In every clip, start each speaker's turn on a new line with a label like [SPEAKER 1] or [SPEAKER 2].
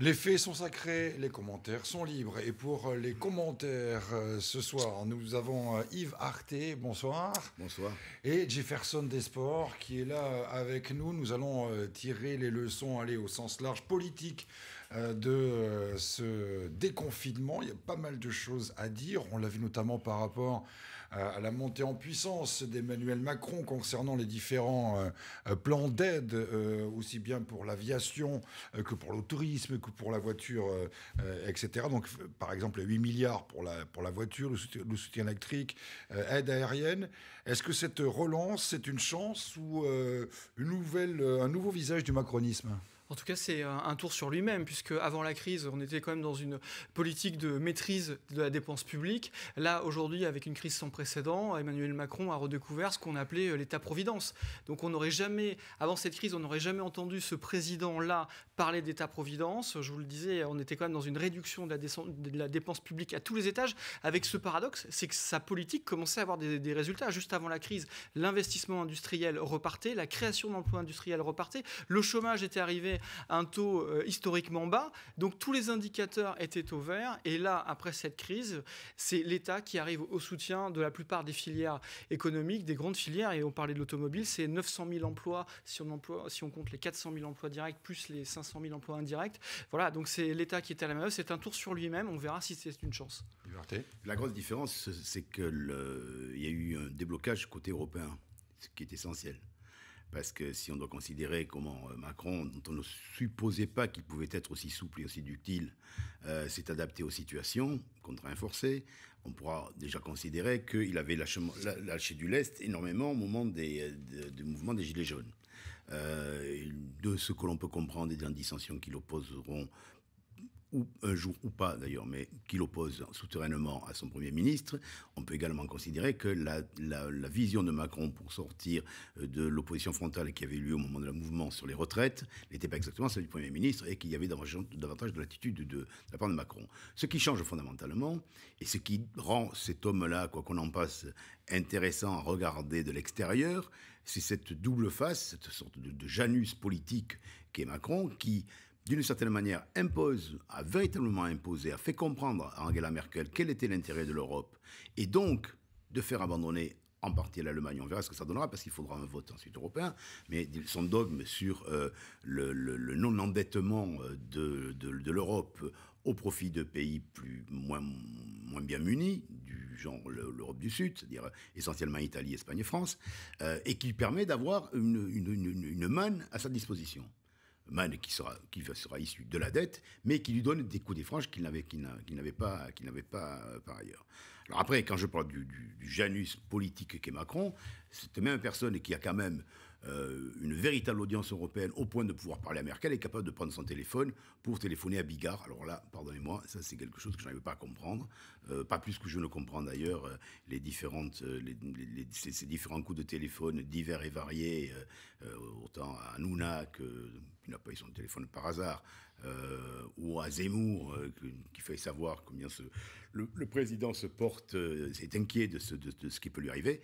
[SPEAKER 1] Les faits sont sacrés, les commentaires sont libres. Et pour les commentaires euh, ce soir, nous avons euh, Yves Arté, bonsoir. Bonsoir. Et Jefferson Desport qui est là euh, avec nous. Nous allons tirer les leçons, aller au sens large politique de ce déconfinement. Il y a pas mal de choses à dire. On l'a vu notamment par rapport à la montée en puissance d'Emmanuel Macron concernant les différents euh, euh, plans d'aide, euh, aussi bien pour l'aviation que pour le tourisme, que pour la voiture, etc. Donc, par exemple, 8 milliards pour la, pour la voiture, le soutien, électrique, aide aérienne. Est-ce que cette relance, c'est une chance ou une nouvelle, un nouveau visage du macronisme
[SPEAKER 2] en tout cas, c'est euh, un tour sur lui-même, puisque avant la crise, on était quand même dans une politique de maîtrise de la dépense publique. Là, aujourd'hui, avec une crise sans précédent, Emmanuel Macron a redécouvert ce qu'on appelait euh, l'État-providence. Donc, on n'aurait jamais, avant cette crise, on n'aurait jamais entendu ce président-là parler d'État-providence. Je vous le disais, on était quand même dans une réduction de la, de la dépense publique à tous les étages, avec ce paradoxe, c'est que sa politique commençait à avoir des, des résultats. Juste avant la crise, l'investissement industriel repartait, la création d'emplois industriels repartait, le chômage était arrivé un taux euh, historiquement bas. Donc tous les indicateurs étaient au vert. Et là, après cette crise, c'est l'État qui arrive au soutien de la plupart des filières économiques, des grandes filières. Et on parlait de l'automobile, c'est 900 000 emplois si on, compte les 400 000 emplois directs plus les 500 000 emplois indirects. Voilà, donc c'est l'État qui est à la main-d'œuvre. C'est un tour sur lui-même. On verra si c'est une chance.
[SPEAKER 3] La grosse différence, c'est qu'il y a eu un déblocage côté européen, ce qui est essentiel. Parce que si on doit considérer comment euh, Macron, dont on ne supposait pas qu'il pouvait être aussi souple et aussi ductile, euh, s'est adapté aux situations, contraint forcé, on pourra déjà considérer qu'il avait lâché, du lest énormément au moment des, euh, mouvements des Gilets jaunes. de ce que l'on peut comprendre et des dissensions qui l'opposeront un euh, jour ou pas d'ailleurs, mais qui l'oppose souterrainement à son Premier ministre, on peut également considérer que la, vision de Macron pour sortir euh, de l'opposition frontale qui avait eu lieu au moment de la mouvement sur les retraites n'était pas exactement celle du Premier ministre et qu'il y avait davantage de l'attitude de, la part de Macron. Ce qui change fondamentalement et ce qui rend cet homme-là, quoi qu'on en passe, intéressant à regarder de l'extérieur, c'est cette double face, cette sorte de, Janus politique qu'est Macron, qui d'une certaine manière, impose, a véritablement imposé, a fait comprendre à Angela Merkel quel était l'intérêt de l'Europe, et donc de faire abandonner en partie l'Allemagne. On verra ce que ça donnera, parce qu'il faudra un vote ensuite européen, mais son dogme sur euh, le, non-endettement euh, de, l'Europe au profit de pays plus, moins, bien munis, du genre l'Europe du Sud, c'est-à-dire euh, essentiellement Italie, Espagne et France, et qui permet d'avoir une manne à sa disposition qui sera, qui sera issu de la dette, mais qui lui donne des coups des qu'il n'avait pas, pas euh, par ailleurs. Alors après, quand je parle du, Janus politique qu'est Macron, cette même personne qui a quand même euh, une véritable audience européenne au point de pouvoir parler à Merkel est capable de prendre son téléphone pour téléphoner à Bigard. Alors là, pardonnez-moi, ça c'est quelque chose que je n'arrive pas à comprendre, euh, pas plus que je ne comprends d'ailleurs euh, les différentes, ces, différents coups de téléphone divers et variés, autant à Nouna que qui n'a pas eu son téléphone par hasard, ou à Zemmour, qui fait savoir combien le, président se porte, est inquiet de ce, qui peut lui arriver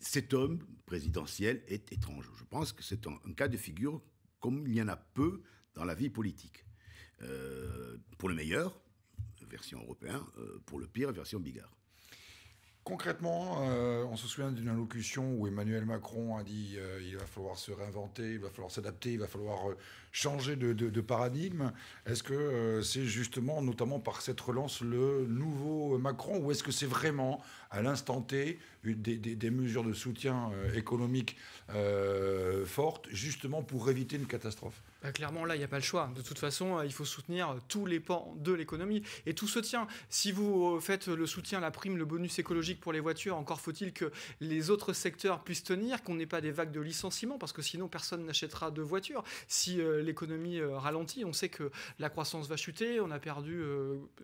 [SPEAKER 3] cet homme présidentiel est étrange. Je pense que c'est un, cas de figure comme il y en a peu dans la vie politique. Euh, pour le meilleur, version
[SPEAKER 1] européen, euh,
[SPEAKER 3] pour le pire, version bigard.
[SPEAKER 1] Concrètement, euh, on se souvient d'une allocution où Emmanuel Macron a dit euh, il va falloir se réinventer, il va falloir s'adapter, il va falloir euh, changer de, paradigme. Est-ce que c'est justement, notamment par cette relance, le nouveau Macron ou est-ce que c'est vraiment, à l'instant T, des, mesures de soutien économique fortes, justement pour éviter une catastrophe
[SPEAKER 2] bah, clairement, là, il n'y a pas le choix. De toute façon, euh, il faut soutenir tous les pans de l'économie. Et tout se tient. Si vous euh, faites le soutien, la prime, le bonus écologique pour les voitures, encore faut-il que les autres secteurs puissent tenir, qu'on n'ait pas des vagues de licenciements, parce que sinon, personne n'achètera de voitures. Si euh, l'économie ralentit, on sait que la croissance va chuter, on a perdu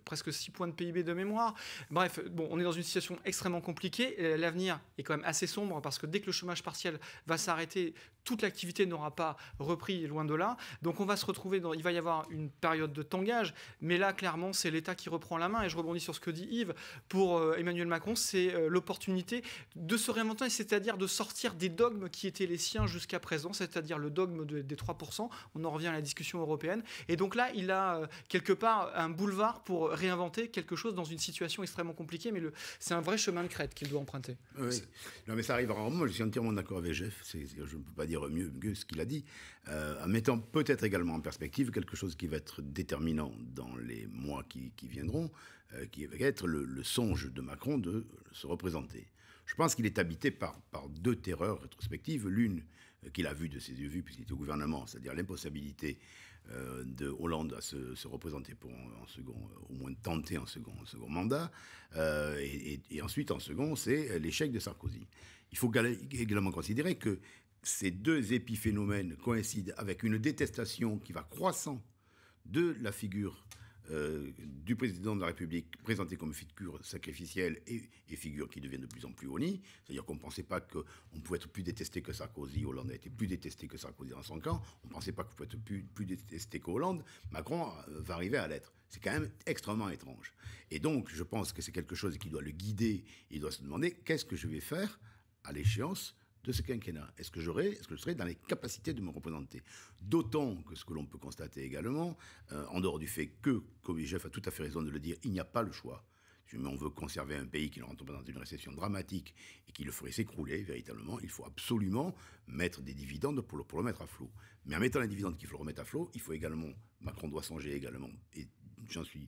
[SPEAKER 2] presque 6 points de PIB de mémoire. Bref, bon, on est dans une situation extrêmement compliquée. L'avenir est quand même assez sombre, parce que dès que le chômage partiel va s'arrêter, toute l'activité n'aura pas repris, loin de là. Donc on va se retrouver dans, il va y avoir une période de tangage, mais là clairement c'est l'État qui reprend la main. Et je rebondis sur ce que dit Yves. Pour euh, Emmanuel Macron, c'est euh, l'opportunité de se réinventer, c'est-à-dire de sortir des dogmes qui étaient les siens jusqu'à présent, c'est-à-dire le dogme des 3%. On en revient à la discussion européenne. Et donc là, il a euh, quelque part un boulevard pour réinventer quelque chose dans une situation extrêmement compliquée, mais c'est un vrai chemin de crête qu'il doit emprunter.
[SPEAKER 3] Non mais ça arrivera je suis entièrement d'accord avec Jeff, je ne peux pas dire mieux que ce qu'il a dit, euh, en mettant peut-être également en perspective quelque chose qui va être déterminant dans les mois qui, viendront, euh, qui va être le, songe de Macron de se représenter. Je pense qu'il est habité par, par deux terreurs rétrospectives. L'une euh, qu'il a vue de ses yeux vus puisqu'il était au gouvernement, c'est-à-dire l'impossibilité de Hollande à se, représenter pour en, second, au moins tenter en second, second mandat. Et, et ensuite, en second, c'est l'échec de Sarkozy. Il faut également considérer que ces deux épiphénomènes coïncident avec une détestation qui va croissant de la figure euh, du président de la République présentée comme figure sacrificielle et, figure qui devient de plus en plus honnie. C'est-à-dire qu'on ne pensait pas qu'on pouvait être plus détesté que Sarkozy. Hollande a été plus détesté que Sarkozy dans son camp. On ne pensait pas qu'on pouvait être plus, détesté que Hollande. Macron euh, va arriver à l'être. C'est quand même extrêmement étrange. Et donc, je pense que c'est quelque chose qui doit le guider. Il doit se demander qu'est-ce que je vais faire à l'échéance de ce quinquennat Est-ce que j'aurai, est-ce que je serai dans les capacités de me représenter D'autant que ce que l'on peut constater également, euh, en dehors du fait que, Kovijev Jeff a tout à fait raison de le dire, il n'y a pas le choix. Si on veut conserver un pays qui ne rentre pas dans une récession dramatique et qui le ferait s'écrouler véritablement, il faut absolument mettre des dividendes pour le, pour mettre à flot. Mais en mettant les dividendes qu'il faut le remettre à flot, il faut également, Macron doit songer également, et j'en suis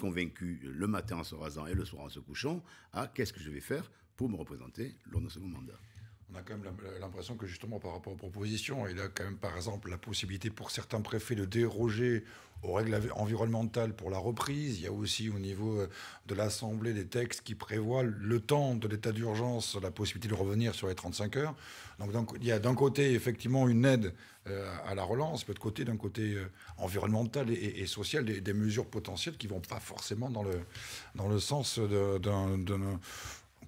[SPEAKER 3] convaincu le matin en se rasant et le soir en se couchant, à qu'est-ce que je vais faire pour me représenter lors de ce mandat
[SPEAKER 1] on a quand même l'impression que justement par rapport aux propositions, il a quand même par exemple la possibilité pour certains préfets de déroger aux règles environnementales pour la reprise. Il y a aussi au niveau euh, de l'Assemblée des textes qui prévoient le temps de l'état d'urgence, la possibilité de revenir sur les 35 heures. Donc, il y a d'un côté effectivement une aide euh, à la relance, mais de côté d'un côté euh, environnemental et, social des, mesures potentielles qui vont pas forcément dans le, dans le sens d'un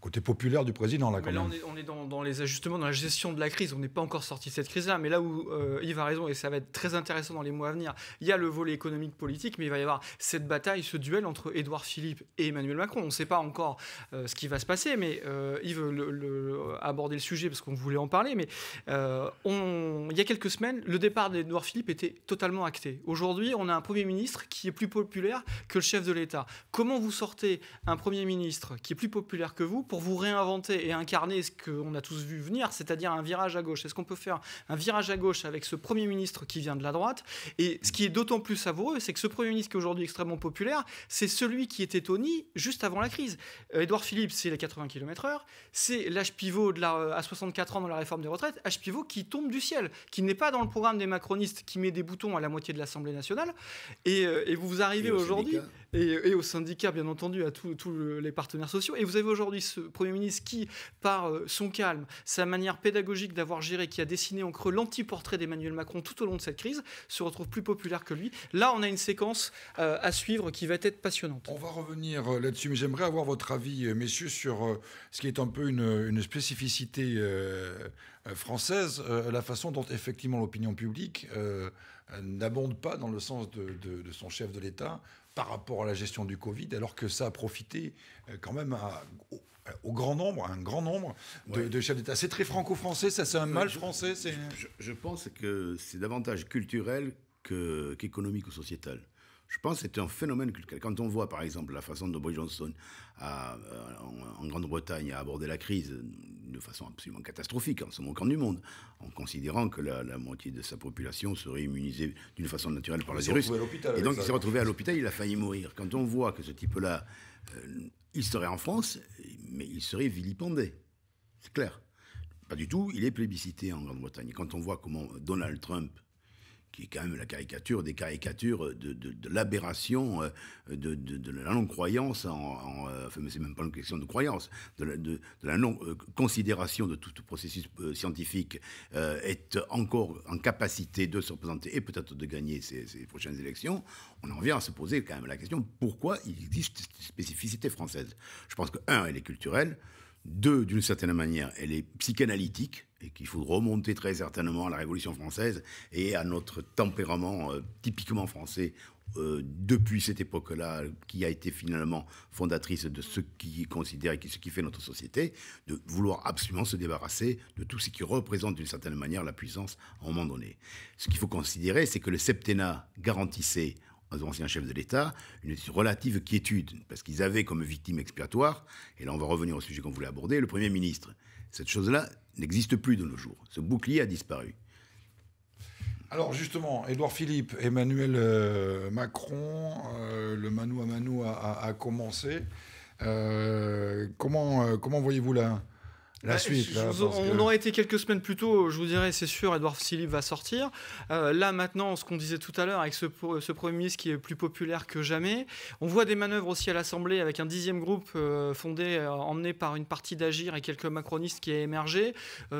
[SPEAKER 1] côté populaire du président, là,
[SPEAKER 2] on est, dans, les ajustements, dans la gestion de la crise. On n'est pas encore sorti de cette crise-là. Mais là où euh, Yves a raison, et ça va être très intéressant dans les mois à venir, il y a le volet économique politique, mais il va y avoir cette bataille, ce duel entre Édouard Philippe et Emmanuel Macron. On ne sait pas encore euh, ce qui va se passer, mais euh, Yves le, aborder le sujet parce qu'on voulait en parler. Mais il y a quelques semaines, le départ d'Édouard Philippe était totalement acté. Aujourd'hui, on a un Premier ministre qui est plus populaire que le chef de l'État. Comment vous sortez un Premier ministre qui est plus populaire que vous pour vous réinventer et incarner ce qu'on a tous vu venir, c'est-à-dire un virage à gauche Est-ce qu'on peut faire un virage à gauche avec ce Premier ministre qui vient de la droite Et ce qui est d'autant plus savoureux, c'est que ce Premier ministre qui est aujourd'hui extrêmement populaire, c'est celui qui était Tony juste avant la crise. Euh, Édouard Philippe, c'est les 80 km/h, c'est l'âge pivot de la, euh, à 64 ans dans la réforme des retraites, âge pivot qui tombe du ciel, qui n'est pas dans le programme des macronistes, qui met des boutons à la moitié de l'Assemblée nationale. Et, euh, et vous arrivez aujourd'hui, et, et, au syndicat, bien entendu, à tous les partenaires sociaux, et vous avez aujourd'hui ce Premier ministre qui, par euh, son calme, sa manière pédagogique d'avoir géré, qui a dessiné en creux l'anti-portrait d'Emmanuel Macron tout au long de cette crise, se
[SPEAKER 1] retrouve plus populaire que lui. Là, on a une séquence euh, à suivre qui va être passionnante. On va revenir euh, là-dessus, mais j'aimerais avoir votre avis, messieurs, sur ce qui est un peu une, une spécificité française, la façon dont effectivement l'opinion publique... Euh, n'abonde pas dans le sens de, son chef de l'État par rapport à la gestion du Covid, alors que ça a profité euh, quand même euh, au, grand nombre, un grand nombre de, chefs d'État. C'est très franco-français, ça c'est un mal
[SPEAKER 3] français. Je, je, pense que c'est davantage culturel qu'économique ou sociétal. Je pense que c'est un phénomène culturel. Quand on voit, par exemple, la façon dont Boris Johnson, euh, en, Grande-Bretagne, a abordé la crise de façon absolument catastrophique, en se moquant du monde, en considérant que la, moitié de sa population serait immunisée d'une façon naturelle par le virus. Et donc, il s'est retrouvé à l'hôpital, il a failli mourir. Quand on voit que ce type-là, euh, il serait en France, mais il serait vilipendé. C'est clair. Pas du tout, il est plébiscité en Grande-Bretagne. Quand on voit comment Donald Trump qui est quand même la caricature des caricatures de, de, de l'aberration euh, de, de, la non-croyance, en, en euh, c'est même pas une question de croyance, de la, non-considération euh, de tout, processus scientifique est encore en capacité de se représenter et peut-être de gagner ces, ces, prochaines élections, on en vient à se poser quand même la question pourquoi il existe cette spécificité française. Je pense que, un, elle est culturelle. Deux, d'une certaine manière, elle est psychanalytique et qu'il faut remonter très certainement à la Révolution française et à notre tempérament euh, typiquement français euh, depuis cette époque-là, qui a été finalement fondatrice de ce qui considère et ce qui fait notre société, de vouloir absolument se débarrasser de tout ce qui représente d'une certaine manière la puissance à un moment donné. Ce qu'il faut considérer, c'est que le septennat garantissait aux anciens chefs de l'État une relative quiétude, parce qu'ils avaient comme victime expiatoire, et là on va revenir au sujet qu'on voulait aborder, le Premier ministre. Cette chose-là n'existe plus de nos jours. Ce bouclier a disparu.
[SPEAKER 1] Alors justement, Édouard Philippe, Emmanuel euh, Macron, euh, le Manou à Manou a, commencé. Euh, comment, comment voyez-vous là la bah, on
[SPEAKER 2] aurait été quelques semaines plus tôt, je vous dirais, c'est sûr, Edouard Philippe va sortir. Euh, là, maintenant, ce qu'on disait tout à l'heure, avec ce, Premier ministre qui est plus populaire que jamais, on voit des manœuvres aussi à l'Assemblée avec un dixième groupe euh, fondé, euh, emmené par une partie d'Agir et quelques macronistes qui a émergé.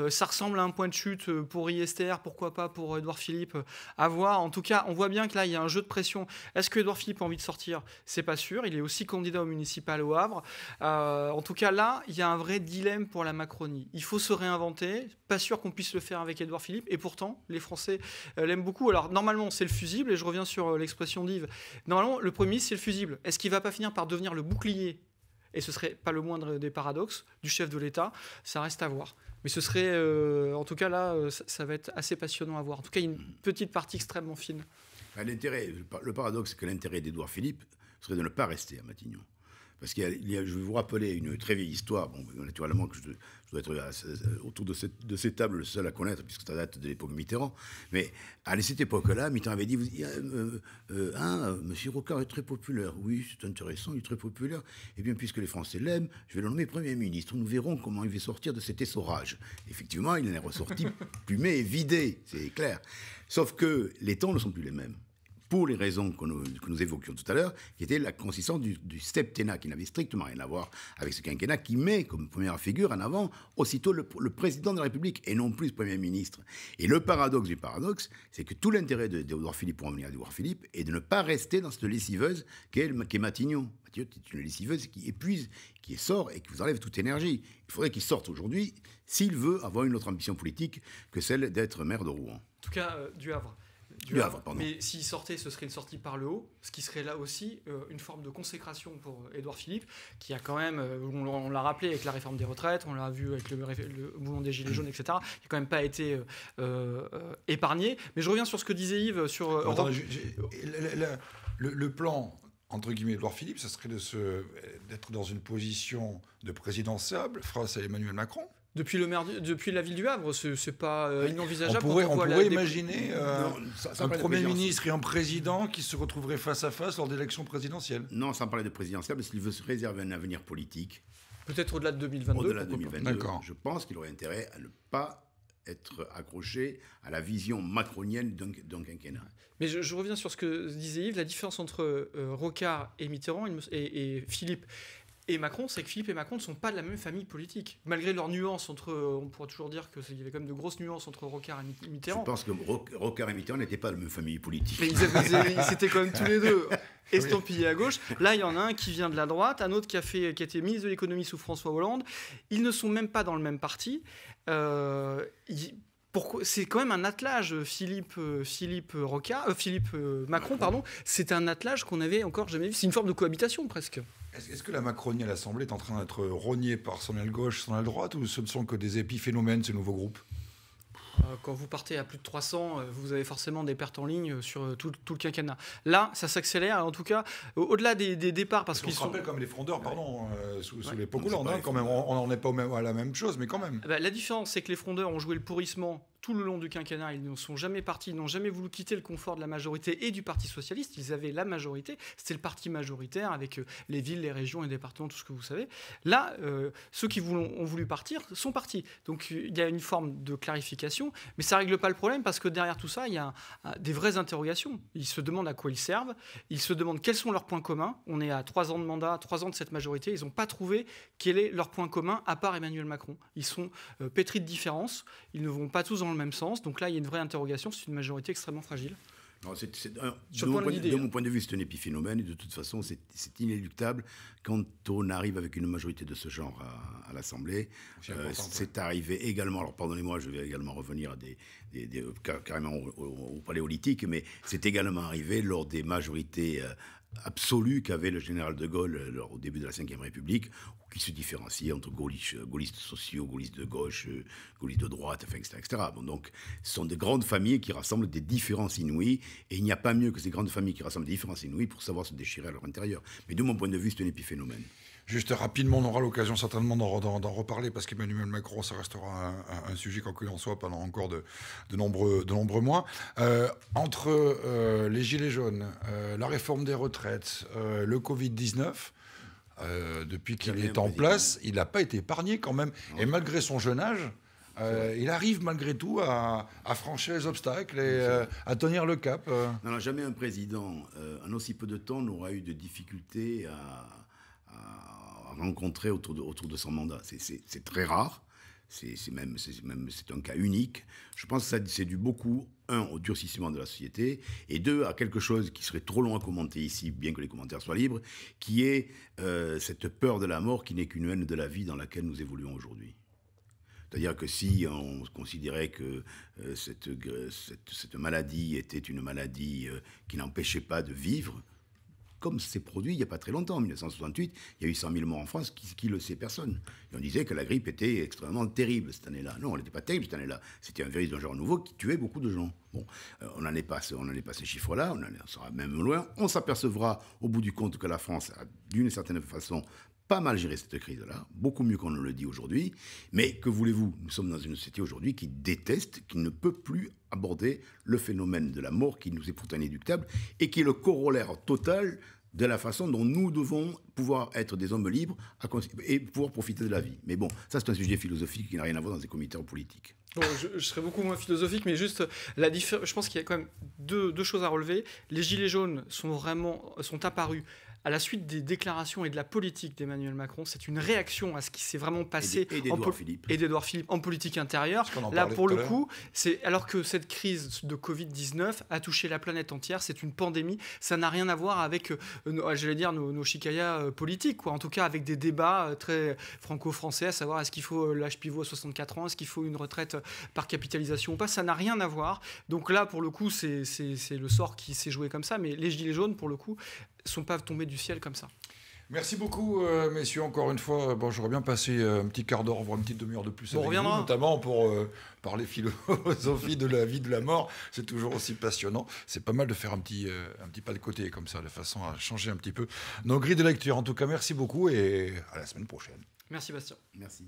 [SPEAKER 2] ça ressemble à un point de chute pour ISTR, pourquoi pas pour Edouard Philippe, à voir. En tout cas, on voit bien que là, il y a un jeu de pression. Est-ce que Edouard Philippe a envie de sortir C'est pas sûr. Il est aussi candidat au municipal au Havre. en tout cas, là, il y a un vrai dilemme pour la macroniste. Il faut se réinventer, pas sûr qu'on puisse le faire avec Édouard Philippe, et pourtant, les Français euh, l'aiment beaucoup. Alors, normalement, c'est le fusible, et je reviens sur euh, l'expression d'Yves. Normalement, le Premier c'est le fusible. Est-ce qu'il va pas finir par devenir le bouclier et ce serait pas le moindre des paradoxes du chef de l'État, ça reste à voir. Mais ce serait, euh, en tout cas là, ça, va être assez passionnant à voir. En tout cas, une petite partie extrêmement fine.
[SPEAKER 3] L'intérêt, le paradoxe, c'est que l'intérêt d'Édouard Philippe serait de ne pas rester à Matignon. Parce que je vais vous rappeler une très vieille histoire, bon, naturellement que je, dois être autour de cette, de ces table le seul à connaître, puisque ça date de l'époque Mitterrand. Mais à cette époque-là, Mitterrand avait dit, vous, euh, euh, hein, Monsieur Rocard est très populaire. Oui, c'est intéressant, il est très populaire. et eh bien, puisque les Français l'aiment, je vais le nommer Premier ministre. Nous verrons comment il va sortir de cet essorage. Effectivement, il en est ressorti plumé et vidé, c'est clair. Sauf que les temps ne sont plus les mêmes pour les raisons que nous, évoquions tout à l'heure, qui était la consistance du, septennat, qui n'avait strictement rien à voir avec ce quinquennat, qui met comme première figure en avant aussitôt le, président de la République et non plus le Premier ministre. Et le paradoxe du paradoxe, c'est que tout l'intérêt de de Philippe, pour en venir à Edouard Philippe, est de ne pas rester dans cette lessiveuse qu'est Matignon. Matignon c'est une lessiveuse qui épuise, qui sort et qui vous enlève toute énergie. Il faudrait qu'il sorte aujourd'hui s'il veut avoir une autre ambition politique que celle d'être maire de Rouen. En
[SPEAKER 2] tout cas, euh, du Havre mais s'il sortait, ce serait une sortie par le haut, ce qui serait là aussi euh, une forme de consécration pour euh, Édouard Philippe, qui a quand même, euh, on, l'a rappelé avec la réforme des retraites, on l'a vu avec le, mouvement des Gilets jaunes, etc., qui n'a quand même pas été épargné. Mais je reviens sur ce que disait Yves sur...
[SPEAKER 1] le, plan, entre guillemets, Édouard Philippe, ce serait d'être dans une position de sable face à Emmanuel Macron
[SPEAKER 2] depuis, le depuis la ville du Havre, ce c'est pas euh, inenvisageable. On pourrait, imaginer euh, un Premier ministre
[SPEAKER 1] et un président qui se retrouveraient face à face lors d'élections présidentielles. Non, sans parler de présidentielle, parce qu'il veut se
[SPEAKER 3] réserver un avenir politique.
[SPEAKER 2] Peut-être au-delà de 2022. Au-delà de 2022, je
[SPEAKER 3] pense qu'il aurait intérêt à ne pas être accroché à la vision macronienne d'un quinquennat.
[SPEAKER 2] Mais je, reviens sur ce que disait Yves, la différence entre euh, Rocard et Mitterrand et, et Philippe, et Macron, c'est que Philippe et Macron ne sont pas de la même famille politique. Malgré leurs nuances entre. On pourrait toujours dire qu'il y avait quand même de grosses nuances entre Rocard et Mitterrand. Je pense que
[SPEAKER 3] Rocard et Mitterrand n'étaient pas de la même famille politique.
[SPEAKER 2] Mais ils étaient quand même tous les deux estampillés à gauche. Là, il y en a un qui vient de la droite, un autre qui a, qui été ministre de l'économie sous François Hollande. Ils ne sont même pas dans le même parti. Euh, c'est quand même un attelage Philippe Philippe Roca, euh, Philippe euh, Macron, pardon c'est un attelage qu'on n'avait encore jamais vu c'est une forme de cohabitation presque
[SPEAKER 1] est-ce que la Macronie à l'Assemblée est en train d'être rognée par son aile gauche, son aile droite, ou ce ne sont que des épiphénomènes, ces nouveaux groupes
[SPEAKER 2] euh, quand vous partez à plus de 300, euh, vous avez forcément des pertes en ligne sur euh, tout, le quinquennat. Là, ça s'accélère. En tout cas, au-delà des, départs, parce, qu'ils se comme
[SPEAKER 1] les frondeurs, pardon, sous, les Pogolandes, quand même. On n'en est pas à la même chose, mais quand même. Ah
[SPEAKER 2] bah, la différence, c'est que les frondeurs ont joué le pourrissement tout le long du quinquennat, ils ne sont jamais partis, ils n'ont jamais voulu quitter le confort de la majorité et du Parti socialiste. Ils avaient la majorité, c'était le parti majoritaire avec euh, les villes, les régions, les départements, tout ce que vous savez. Là, euh, ceux qui ont voulu partir sont partis. Donc euh, il y a une forme de clarification, mais ça règle pas le problème parce que derrière tout ça, il y a des vraies interrogations. Ils se demandent à quoi ils servent, ils se demandent quels sont leurs points communs. On est à trois ans de mandat, trois ans de cette majorité, ils n'ont pas trouvé quel est leur point commun à part Emmanuel Macron. Ils sont pétris de différences, ils ne vont pas tous en le même sens. Donc là, il y a une vraie interrogation. C'est une majorité extrêmement fragile.
[SPEAKER 3] Euh, de, hein. mon point, de, vue, c'est un épiphénomène et de toute façon, c'est inéluctable quand on arrive avec une majorité de ce genre à, l'Assemblée. Euh, c'est arrivé également, alors pardonnez-moi, je vais également revenir à des, carrément au, au paléolithique, mais c'est également arrivé lors des majorités euh, absolue qu'avait le général de Gaulle alors, euh, au début de la Ve République, qui se différenciait entre gaullistes, euh, gaullistes sociaux, gaullistes de gauche, euh, gaullistes de droite, etc. etc. donc, ce sont des grandes familles qui rassemblent des différences inouïes, et il
[SPEAKER 1] n'y a pas mieux que ces grandes familles qui rassemblent des différences inouïes pour savoir se déchirer à leur intérieur. Mais de mon point de vue, c'est un épiphénomène. Juste rapidement, on aura l'occasion certainement d'en reparler parce qu'Emmanuel Macron, ça restera un, sujet sujet qu'il en soit pendant encore de, nombreux, de nombreux mois. Euh, entre euh, les Gilets jaunes, euh, la réforme des retraites, le Covid-19, depuis qu'il est en place, il n'a pas été épargné quand même. Et malgré son jeune âge, il arrive malgré tout à, franchir les obstacles et à tenir le cap.
[SPEAKER 3] jamais un président en aussi peu de temps n'aura eu de difficultés à rencontré autour de, autour de son mandat. C'est très rare. C'est même, même un cas unique. Je pense que c'est dû beaucoup, un, au durcissement de la société, et deux, à quelque chose qui serait trop long à commenter ici, bien que les commentaires soient libres, qui est euh, cette peur de la mort qui n'est qu'une haine de la vie dans laquelle nous évoluons aujourd'hui. C'est-à-dire que si on considérait que euh, cette, cette, maladie était une maladie euh, qui n'empêchait pas de vivre, comme c'est produit il n'y a pas très longtemps, en 1968, il y a eu 100 000 morts en France, qui, le sait personne. Et on disait que la grippe était extrêmement terrible cette année-là. Non, elle n'était pas terrible cette année-là. C'était un virus d'un genre nouveau qui tuait beaucoup de gens. Bon, euh, on n'en est pas, on est pas ces chiffres-là, on en sera même loin. On s'apercevra au bout du compte que la France a, d'une certaine façon, pas mal géré cette crise-là, beaucoup mieux qu'on ne le dit aujourd'hui, mais que voulez-vous Nous sommes dans une société aujourd'hui qui déteste, qui ne peut plus aborder le phénomène de la mort qui nous est pourtant inéductable et qui est le corollaire total de la façon dont nous devons pouvoir être des hommes libres et pouvoir profiter de la vie. Mais bon, ça c'est un sujet philosophique qui n'a rien à voir dans des comités
[SPEAKER 2] politiques. je, je, serais beaucoup moins philosophique, mais juste, la je pense qu'il y a quand même deux, deux, choses à relever. Les gilets jaunes sont vraiment sont apparus à la suite des déclarations et de la politique d'Emmanuel Macron. C'est une réaction à ce qui s'est vraiment passé. Et d'Edouard Philippe. Et d'Edouard Philippe en politique intérieure. Là, pour le coup, c'est alors que cette crise de Covid-19 a touché la planète entière, c'est une pandémie. Ça n'a rien à voir avec, euh, ah, j'allais dire, nos, nos euh, politiques, quoi. En tout cas, avec des débats euh, très franco-français, à savoir est-ce qu'il faut l'âge pivot à 64 ans, est-ce qu'il faut une retraite par capitalisation ou pas. Ça n'a rien à voir. Donc là, pour le coup, c'est le sort qui s'est joué comme ça. Mais les Gilets jaunes, pour le coup, sont pas tombés du ciel comme ça.
[SPEAKER 1] Merci beaucoup, euh, messieurs, encore une fois. Bon, j'aurais bien passé euh, un petit quart d'heure, voire une petite demi-heure de plus on notamment pour euh, parler philosophie de la vie, de la mort. C'est toujours aussi passionnant. C'est pas mal de faire un petit, un petit pas de côté, comme ça, de façon à changer un petit peu nos grilles de lecture. En tout cas, merci beaucoup et à la semaine prochaine.
[SPEAKER 2] Merci, Bastien. Merci.